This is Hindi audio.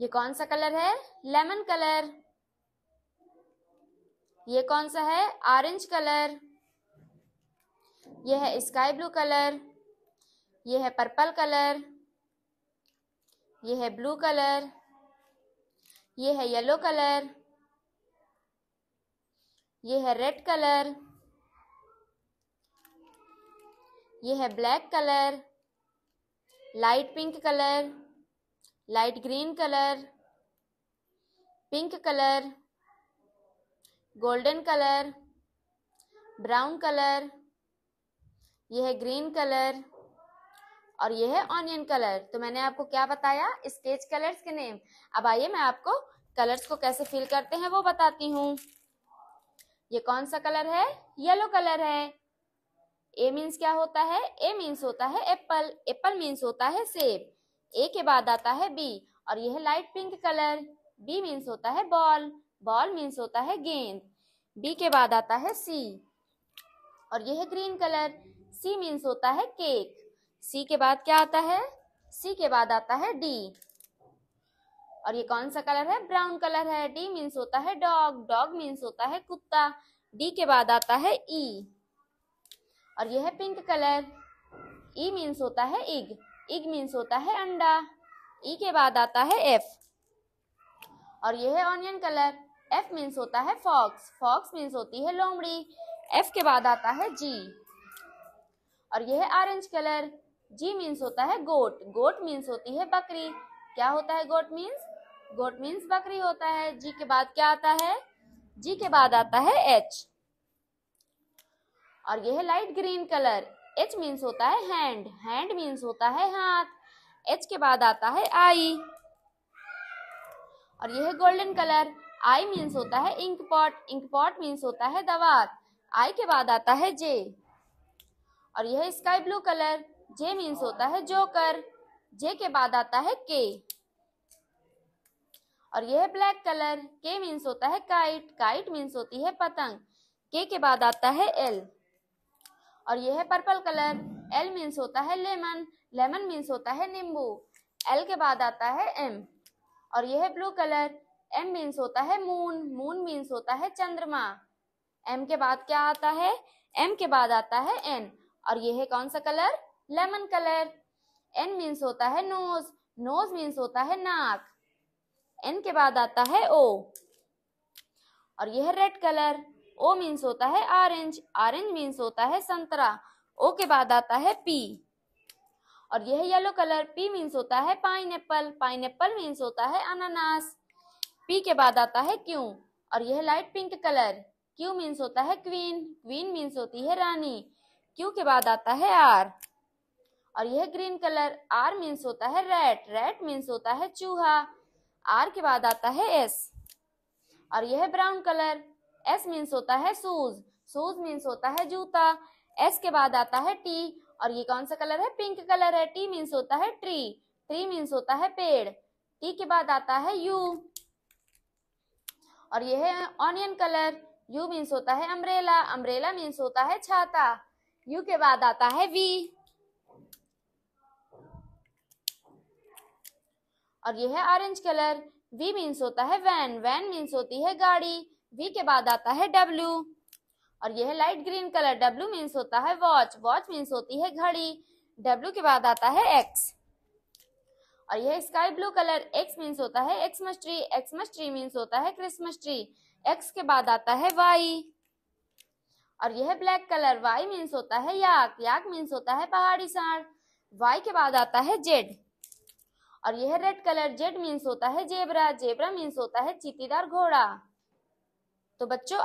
ये कौन सा कलर है लेमन कलर ये कौन सा है ऑरेंज कलर ये है स्काई ब्लू कलर ये है पर्पल कलर ये है ब्लू कलर ये है येलो कलर ये है रेड कलर ये है black colour light pink colour light green colour pink colour golden colour brown colour यह है ग्रीन कलर और यह है ऑनियन कलर तो मैंने आपको क्या बताया स्केच कलर्स के नेम अब आइए मैं आपको कलर्स को कैसे फील करते हैं वो बताती हूँ ये कौन सा कलर है येलो कलर है ए मीन्स क्या होता है ए मीन्स होता है एप्पल एप्पल मीन्स होता है सेब ए के बाद आता है बी और यह light pink colour B means होता है बॉल बॉल मीन्स होता है गेंद बी के बाद आता है सी और यह ग्रीन कलर सी मीन्स होता है केक सी के बाद क्या आता है सी के बाद आता है डी और ये कौन सा कलर है ब्राउन कलर है डी मीन्स होता है डॉग डॉग मीन्स होता है कुत्ता डी के बाद आता है ई e. और यह है pink colour E e means होता है इग इग मीन्स होता है अंडा ई e के बाद आता है एफ और यह है ऑनियन कलर एफ मीन्स होता है फॉक्स फॉक्स मीन्स होती है लोमड़ी एफ के बाद आता है जी और यह है ऑरेंज कलर जी मीन्स होता है गोट गोट मीन्स होती है बकरी क्या होता है गोट मीन्स गोट मीन्स बकरी होता है जी के बाद क्या आता है जी के बाद आता है एच और यह है light green colour H means होता है हैंड हैंड मीन्स होता है हाथ एच के बाद आता है आई और यह है गोल्डन कलर आई मीन्स होता है ink pot ink pot means होता है दवात आई के बाद आता है जे और यह sky blue colour J means होता है जोकर जे के बाद आता है के और यह ब्लैक कलर के मीन्स होता है काइट काइट मीन्स होती है पतंग के के बाद आता है एल और यह है पर्पल कलर एल मीन्स होता है लेमन लेमन मीन्स होता है नींबू एल के बाद आता है एम और यह है ब्लू कलर एम मीन्स होता है मून मून मीन्स होता है चंद्रमा एम के बाद क्या आता है एम के बाद आता है एन और यह है कौन सा colour lemon colour N means होता है नोज नोज मीन्स होता है नाक एन के बाद आता है ओ और यह है रेड कलर ओ मीन्स होता है ऑरेंज ऑरेंज मीन्स होता है संतरा ओ के बाद आता है पी और यह येलो कलर पी मीन्स होता है pineapple pineapple means होता है अनानास पी के बाद आता है क्यू और यह light pink colour Q means होता है क्वीन क्वीन मीन्स होती है रानी क्यू के बाद आता है आर और यह ग्रीन कलर आर मीन्स होता है रेड रेड मीन्स होता है चूहा आर के बाद आता है एस और यह ब्राउन कलर एस मीन्स होता है शूज शूज मीन्स होता है जूता एस के बाद आता है टी और ये कौन सा कलर है पिंक कलर है टी मीन्स होता है ट्री ट्री मीन्स होता है पेड़ टी के बाद आता है यू और ये है ऑनियन कलर यू मीन्स होता है अम्ब्रेला अम्ब्रेला मीन्स होता है छाता यू के बाद आता है वी और ये है ऑरेंज कलर वी मीन्स होता है वैन वैन मीन्स होती है गाड़ी वी के बाद आता है डब्ल्यू और यह है light green colour W means होता है वॉच वॉच मीन्स होती है घड़ी डब्ल्यू के बाद आता है एक्स और यह sky blue colour X means होता है Xmas tree Xmas tree means होता है क्रिसमस ट्री एक्स के बाद आता है वाई और यह ब्लैक कलर वाई मीन्स होता है याक याक मीन्स होता है पहाड़ी साढ़ वाई के बाद आता है जेड और यह रेड कलर जेड मीन्स होता है जेबरा जेबरा मीन्स होता है चीतीदार घोड़ा तो बच्चों